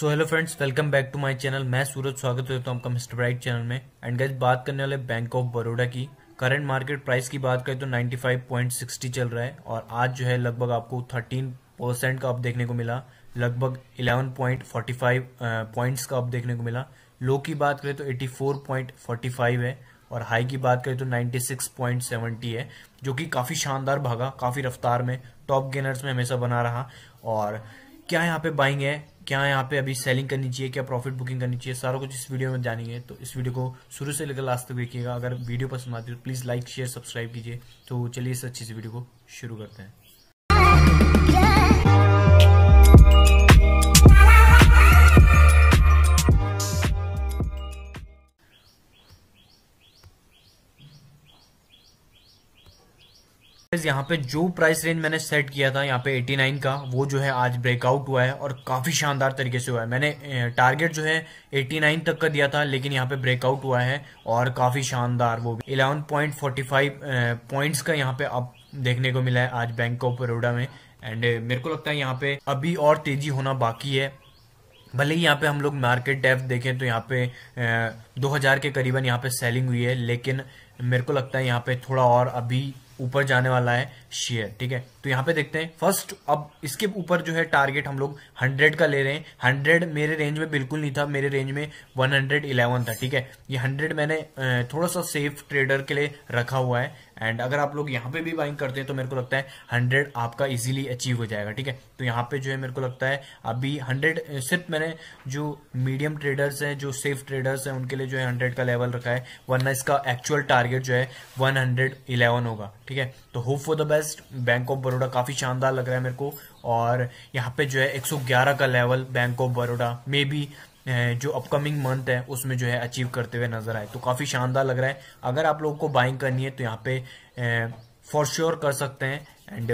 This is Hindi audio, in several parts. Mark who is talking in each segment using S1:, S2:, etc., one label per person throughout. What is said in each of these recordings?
S1: so hello friends welcome back to my channel मैं सूरज स्वागत करता हूं आपका मिस्टर ब्राइट चैनल में एंड गज बात करने वाले बैंक ऑफ बड़ोडा की करंट मार्केट प्राइस की बात करें तो 95.60 चल रहा है और आज जो है लगभग आपको 13 परसेंट का अप देखने को मिला लगभग 11.45 पॉइंट पॉइंट्स का अप देखने को मिला लो की बात करें तो 84.45 है और हाई की बात करें तो नाइन्टी है जो कि काफ़ी शानदार भागा काफ़ी रफ्तार में टॉप गेनर्स में हमेशा बना रहा और क्या यहाँ पे बाइंग है क्या यहाँ पे अभी सेलिंग करनी चाहिए क्या प्रॉफिट बुकिंग करनी चाहिए सारा कुछ इस वीडियो में जानेंगे तो इस वीडियो को शुरू से लेकर लास्ट तक देखिएगा अगर वीडियो पसंद आती है तो प्लीज़ लाइक शेयर सब्सक्राइब कीजिए तो चलिए इस अच्छी सी वीडियो को शुरू करते हैं यहाँ पे जो प्राइस रेंज मैंने सेट किया था यहाँ पे 89 का वो जो है आज ब्रेकआउट हुआ है और काफी शानदार तरीके से हुआ है मैंने टारगेट जो है 89 तक का दिया था लेकिन यहाँ पे ब्रेकआउट हुआ है और काफी शानदार वो भी 11.45 पॉइंट्स का यहाँ पे अब देखने को मिला है आज बैंक ऑफ बड़ोडा में एंड मेरे को लगता है यहाँ पे अभी और तेजी होना बाकी है भले ही यहाँ पे हम लोग मार्केट डेफ देखें तो यहाँ पे दो हजार के करीबन यहाँ पे सेलिंग हुई है लेकिन मेरे को लगता है यहाँ पे थोड़ा और अभी ऊपर जाने वाला है शेयर ठीक है तो यहां पे देखते हैं फर्स्ट अब इसके ऊपर जो है टारगेट हम लोग 100 का ले रहे हैं 100 मेरे रेंज में बिल्कुल नहीं था मेरे रेंज में 111 था ठीक है ये 100 मैंने थोड़ा सा सेफ ट्रेडर के लिए रखा हुआ है एंड अगर आप लोग यहां पे भी बाइंग करते हैं तो मेरे को लगता है हंड्रेड आपका इजिली अचीव हो जाएगा ठीक है तो यहां पर जो है मेरे को लगता है अभी हंड्रेड सिर्फ मैंने जो मीडियम ट्रेडर्स है जो सेफ ट्रेडर्स है उनके लिए जो है हंड्रेड का लेवल रखा है वरना इसका एक्चुअल टारगेट जो है वन होगा ठीक है तो hope for the best best bank of Baroda काफ़ी शानदार लग रहा है मेरे को और यहाँ पे जो है 111 का level bank of Baroda maybe जो अपकमिंग मंथ है उसमें जो है अचीव करते हुए नजर आए तो काफ़ी शानदार लग रहा है अगर आप लोगों को बाइंग करनी है तो यहाँ पे फॉर श्योर sure कर सकते हैं एंड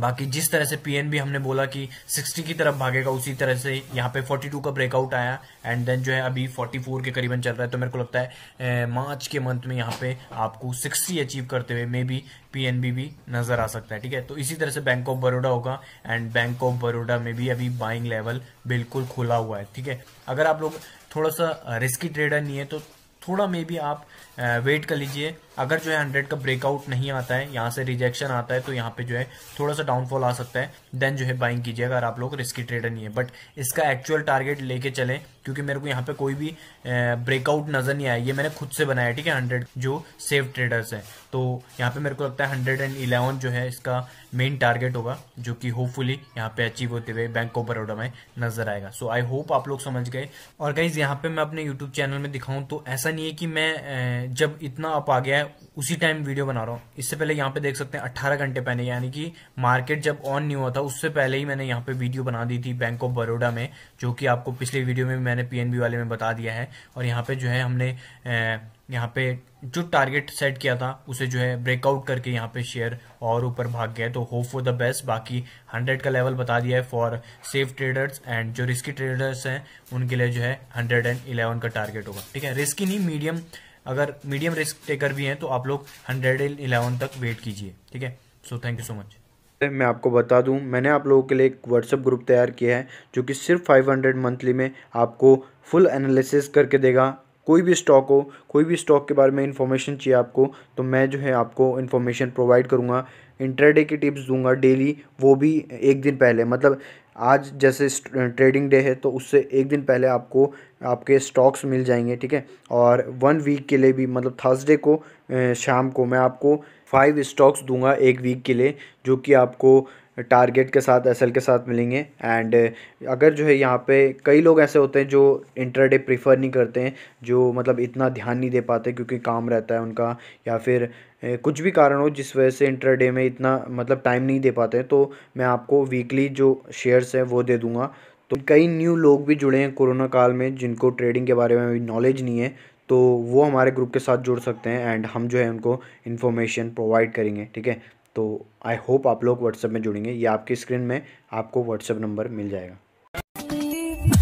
S1: बाकी जिस तरह से पीएनबी हमने बोला कि 60 की तरफ भागेगा उसी तरह से यहाँ पे 42 का ब्रेकआउट आया एंड देन जो है अभी 44 के करीबन चल रहा है तो मेरे को लगता है मार्च के मंथ में यहाँ पे आपको 60 अचीव करते हुए मे बी पीएनबी भी नजर आ सकता है ठीक है तो इसी तरह से बैंक ऑफ बड़ोडा होगा एंड बैंक ऑफ बड़ोडा में भी अभी बाइंग लेवल बिल्कुल खुला हुआ है ठीक है अगर आप लोग थोड़ा सा रिस्की ट्रेडर नहीं है तो थोड़ा मे बी आप वेट कर लीजिए अगर जो है हंड्रेड का ब्रेकआउट नहीं आता है यहाँ से रिजेक्शन आता है तो यहाँ पे जो है थोड़ा सा डाउनफॉल आ सकता है देन जो है बाइंग कीजिए अगर आप लोग रिस्की ट्रेडर नहीं है बट इसका एक्चुअल टारगेट लेके चलें क्योंकि मेरे को यहाँ पे कोई भी ब्रेकआउट नजर नहीं आया ये मैंने खुद से बनाया ठीक है हंड्रेड जो सेफ ट्रेडर्स है तो यहाँ पे मेरे को लगता है हंड्रेड एंड इलेवन जो है इसका मेन टारगेट होगा जो कि होपफुली यहाँ पे अचीव होते हुए बैंक ऑफ बड़ोडा में नजर आएगा सो आई होप आप लोग समझ गए और गाइज यहाँ पे मैं अपने यूट्यूब चैनल में दिखाऊं तो ऐसा नहीं है कि मैं जब इतना अप आ गया उसी टाइम वीडियो बना रहा हूँ इससे पहले यहाँ पे देख सकते हैं 18 घंटे पहले यानी कि मार्केट जब ऑन नहीं हुआ था उससे पहले ही मैंने यहाँ पे वीडियो बना दी थी बैंक ऑफ बड़ोडा में जो कि आपको पिछले वीडियो में मैंने पीएनबी वाले में बता दिया है और यहाँ पे जो है हमने यहाँ पे जो टारगेट सेट किया था उसे जो है ब्रेकआउट करके यहाँ पे शेयर और ऊपर भाग गया तो होप फॉर द बेस्ट बाकी हंड्रेड का लेवल बता दिया है फॉर सेफ ट्रेडर्स एंड जो रिस्की ट्रेडर्स हैं उनके लिए जो है हंड्रेड का टारगेट होगा ठीक है रिस्की नहीं मीडियम अगर मीडियम रिस्क टेकर भी हैं तो आप लोग हंड्रेड एंड इलेवन तक वेट कीजिए ठीक है so thank you so much
S2: मैं आपको बता दूं मैंने आप लोगों के लिए एक व्हाट्सअप ग्रुप तैयार किया है जो कि सिर्फ 500 मंथली में आपको फुल एनालिसिस करके देगा कोई भी स्टॉक हो कोई भी स्टॉक के बारे में इन्फॉर्मेशन चाहिए आपको तो मैं जो है आपको इन्फॉर्मेशन प्रोवाइड करूँगा इंटरडे की टिप्स दूंगा डेली वो भी एक दिन पहले मतलब आज जैसे ट्रेडिंग डे है तो उससे एक दिन पहले आपको आपके स्टॉक्स मिल जाएंगे ठीक है और वन वीक के लिए भी मतलब थर्सडे को शाम को मैं आपको फाइव स्टॉक्स दूंगा एक वीक के लिए जो कि आपको टारगेट के साथ एसएल के साथ मिलेंगे एंड अगर जो है यहाँ पे कई लोग ऐसे होते हैं जो इंटरडे प्रीफर नहीं करते हैं जो मतलब इतना ध्यान नहीं दे पाते क्योंकि काम रहता है उनका या फिर कुछ भी कारण हो जिस वजह से इंटरडे में इतना मतलब टाइम नहीं दे पाते तो मैं आपको वीकली जो शेयर्स हैं वो दे दूँगा तो कई न्यू लोग भी जुड़े हैं कोरोना काल में जिनको ट्रेडिंग के बारे में अभी नॉलेज नहीं है तो वो हमारे ग्रुप के साथ जुड़ सकते हैं एंड हम जो है उनको इन्फॉर्मेशन प्रोवाइड करेंगे ठीक है तो आई होप आप लोग व्हाट्सएप में जुड़ेंगे या आपकी स्क्रीन में आपको व्हाट्सएप नंबर मिल जाएगा